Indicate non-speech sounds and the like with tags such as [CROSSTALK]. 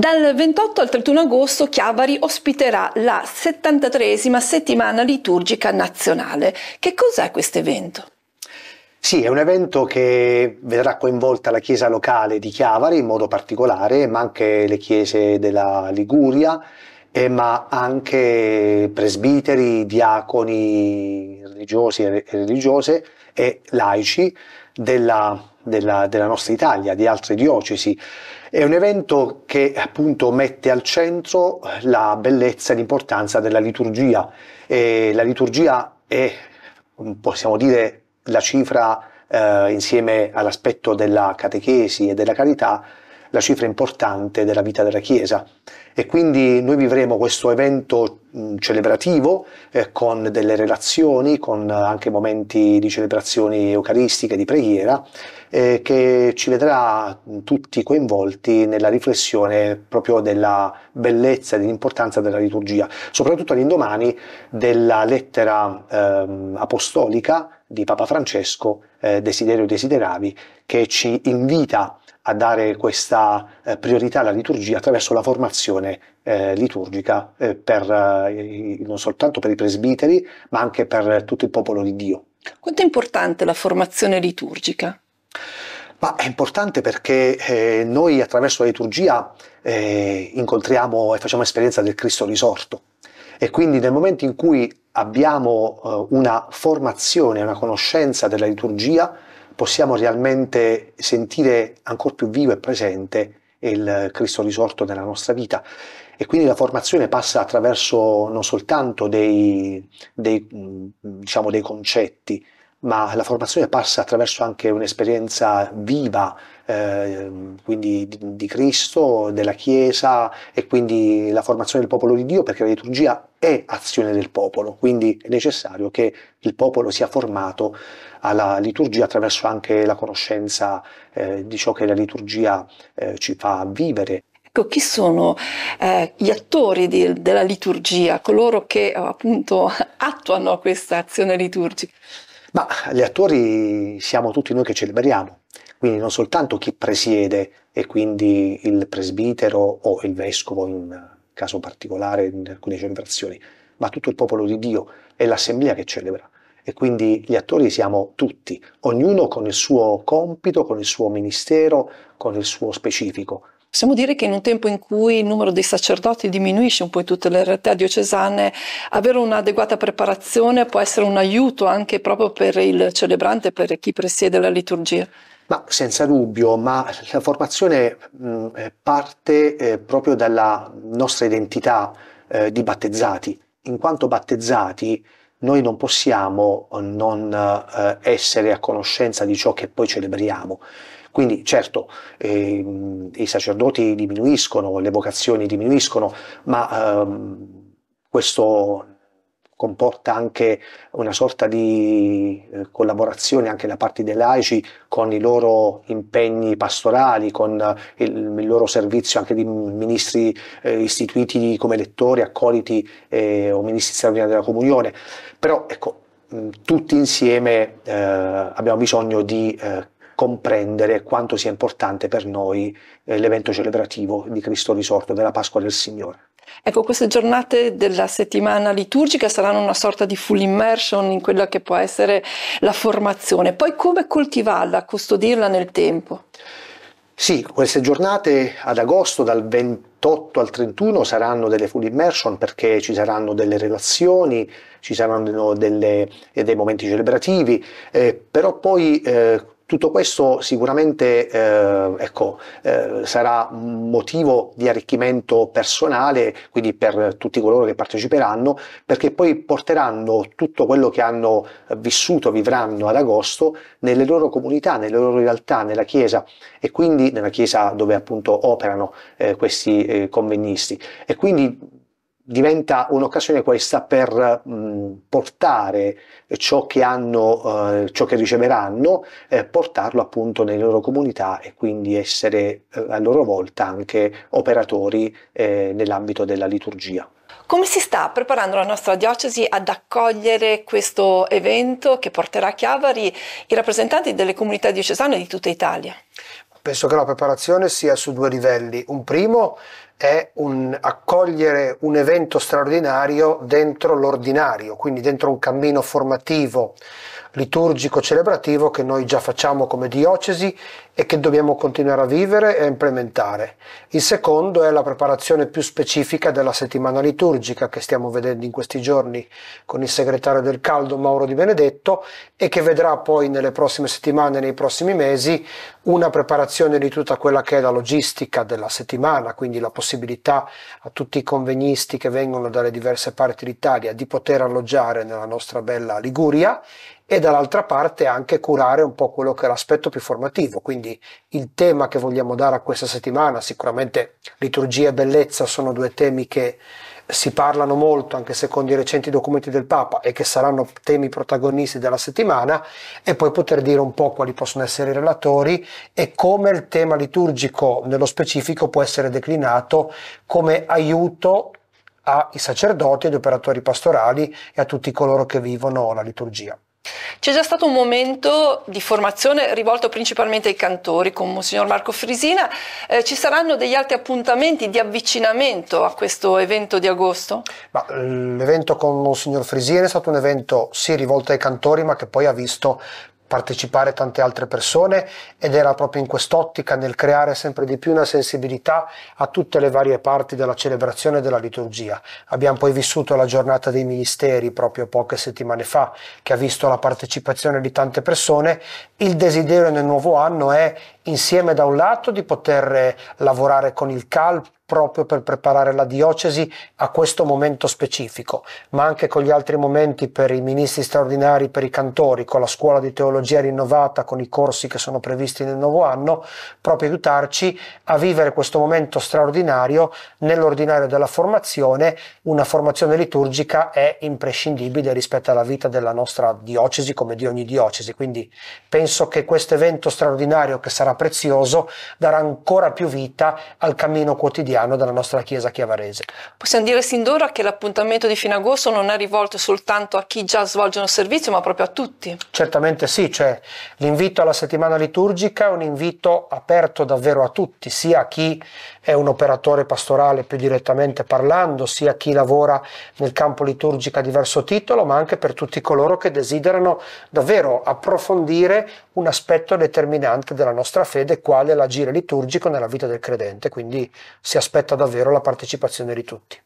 Dal 28 al 31 agosto Chiavari ospiterà la 73esima settimana liturgica nazionale. Che cos'è questo evento? Sì, è un evento che vedrà coinvolta la chiesa locale di Chiavari in modo particolare, ma anche le chiese della Liguria, eh, ma anche presbiteri, diaconi religiosi e religiose e laici della della, della nostra Italia, di altre diocesi. È un evento che appunto mette al centro la bellezza e l'importanza della liturgia. E la liturgia è, possiamo dire, la cifra eh, insieme all'aspetto della catechesi e della carità, la cifra importante della vita della Chiesa. E quindi noi vivremo questo evento celebrativo eh, con delle relazioni, con anche momenti di celebrazioni eucaristiche, di preghiera, eh, che ci vedrà tutti coinvolti nella riflessione proprio della bellezza e dell'importanza della liturgia, soprattutto all'indomani della lettera eh, apostolica di Papa Francesco, eh, Desiderio Desideravi, che ci invita a dare questa eh, priorità alla liturgia attraverso la formazione eh, liturgica eh, per, eh, non soltanto per i presbiteri, ma anche per tutto il popolo di Dio. Quanto è importante la formazione liturgica? Ma è importante perché eh, noi attraverso la liturgia eh, incontriamo e facciamo esperienza del Cristo risorto. E quindi nel momento in cui abbiamo eh, una formazione, una conoscenza della liturgia, possiamo realmente sentire ancora più vivo e presente il Cristo risorto nella nostra vita. E quindi la formazione passa attraverso non soltanto dei, dei, mm, diciamo, dei concetti, ma la formazione passa attraverso anche un'esperienza viva, eh, quindi di, di, Cristo, della Chiesa e quindi la formazione del popolo di Dio, perché la liturgia è azione del popolo, quindi è necessario che il popolo sia formato alla liturgia attraverso anche la conoscenza eh, di ciò che la liturgia eh, ci fa vivere. Ecco, chi sono eh, gli attori di, della liturgia, coloro che appunto [LAUGHS] attuano questa azione liturgica? Ma gli attori siamo tutti noi che celebriamo, quindi non soltanto chi presiede e quindi il presbitero o il vescovo in caso particolare in alcune celebrazioni, ma tutto il popolo di Dio e l'assemblea che celebra. E quindi gli attori siamo tutti, ognuno con il suo compito, con il suo ministero, con il suo specifico. Possiamo dire che in un tempo in cui il numero dei sacerdoti diminuisce un po' in tutte le realtà diocesane, avere un'adeguata preparazione può essere un aiuto anche proprio per il celebrante, per chi presiede la liturgia. Ma senza dubbio, ma la formazione mh, eh, parte eh, proprio dalla nostra identità eh, di battezzati. In quanto battezzati, noi non possiamo non eh, essere a conoscenza di ciò che poi celebriamo. Quindi certo ehm, i sacerdoti diminuiscono, le vocazioni diminuiscono, ma ehm, questo comporta anche una sorta di eh, collaborazione anche da parte dei laici con i loro impegni pastorali, con eh, il, il loro servizio anche di ministri eh, istituiti come lettori, accoliti eh, o ministri straordinari della comunione. Però ecco, mm, tutti insieme eh, abbiamo bisogno di eh, comprendere quanto sia importante per noi eh, l'evento celebrativo di Cristo risorto, della Pasqua del Signore. Ecco, queste giornate della settimana liturgica saranno una sorta di full immersion in quella che può essere la formazione. Poi come coltivarla, custodirla nel tempo? Sì, queste giornate ad agosto dal 28 al 31 saranno delle full immersion perché ci saranno delle relazioni, ci saranno delle, dei momenti celebrativi, eh, però poi eh, tutto questo sicuramente eh, ecco, eh, sarà motivo di arricchimento personale, quindi per tutti coloro che parteciperanno, perché poi porteranno tutto quello che hanno vissuto, vivranno ad agosto nelle loro comunità, nelle loro realtà, nella Chiesa e quindi nella Chiesa dove appunto operano eh, questi eh, convegnisti. E quindi diventa un'occasione questa per mh, portare ciò che hanno, eh, ciò che riceveranno, eh, portarlo appunto nelle loro comunità e quindi essere eh, a loro volta anche operatori eh, nell'ambito della liturgia. Come si sta preparando la nostra diocesi ad accogliere questo evento che porterà a Chiavari i rappresentanti delle comunità diocesane di tutta Italia? Penso che la preparazione sia su due livelli. Un primo è un accogliere un evento straordinario dentro l'ordinario, quindi dentro un cammino formativo liturgico celebrativo che noi già facciamo come diocesi e che dobbiamo continuare a vivere e a implementare. Il secondo è la preparazione più specifica della settimana liturgica che stiamo vedendo in questi giorni con il segretario del caldo Mauro Di Benedetto e che vedrà poi nelle prossime settimane, nei prossimi mesi, una preparazione di tutta quella che è la logistica della settimana, quindi la possibilità a tutti i convegnisti che vengono dalle diverse parti d'Italia di poter alloggiare nella nostra bella Liguria e dall'altra parte anche curare un po' quello che è l'aspetto più formativo, quindi il tema che vogliamo dare a questa settimana, sicuramente liturgia e bellezza sono due temi che si parlano molto anche secondo i recenti documenti del Papa e che saranno temi protagonisti della settimana e poi poter dire un po' quali possono essere i relatori e come il tema liturgico nello specifico può essere declinato come aiuto ai sacerdoti, agli operatori pastorali e a tutti coloro che vivono la liturgia. C'è già stato un momento di formazione rivolto principalmente ai cantori con Monsignor Marco Frisina. Eh, ci saranno degli altri appuntamenti di avvicinamento a questo evento di agosto? Ma, eh, l'evento con Monsignor Frisina è stato un evento sì rivolto ai cantori ma che poi ha visto partecipare tante altre persone ed era proprio in quest'ottica nel creare sempre di più una sensibilità a tutte le varie parti della celebrazione della liturgia. Abbiamo poi vissuto la giornata dei ministeri proprio poche settimane fa che ha visto la partecipazione di tante persone. Il desiderio nel nuovo anno è insieme da un lato di poter lavorare con il calcio proprio per preparare la diocesi a questo momento specifico, ma anche con gli altri momenti per i ministri straordinari, per i cantori, con la scuola di teologia rinnovata, con i corsi che sono previsti nel nuovo anno, proprio aiutarci a vivere questo momento straordinario nell'ordinario della formazione. Una formazione liturgica è imprescindibile rispetto alla vita della nostra diocesi come di ogni diocesi, quindi penso che questo evento straordinario che sarà prezioso darà ancora più vita al cammino quotidiano Veneziano della nostra chiesa chiavarese. Possiamo dire sin d'ora che l'appuntamento di fine agosto non è rivolto soltanto a chi già svolge un servizio, ma proprio a tutti. Certamente sì, cioè l'invito alla settimana liturgica è un invito aperto davvero a tutti, sia a chi è un operatore pastorale più direttamente parlando, sia chi lavora nel campo liturgico a diverso titolo, ma anche per tutti coloro che desiderano davvero approfondire un aspetto determinante della nostra fede, quale l'agire liturgico nella vita del credente. Quindi si aspetta davvero la partecipazione di tutti.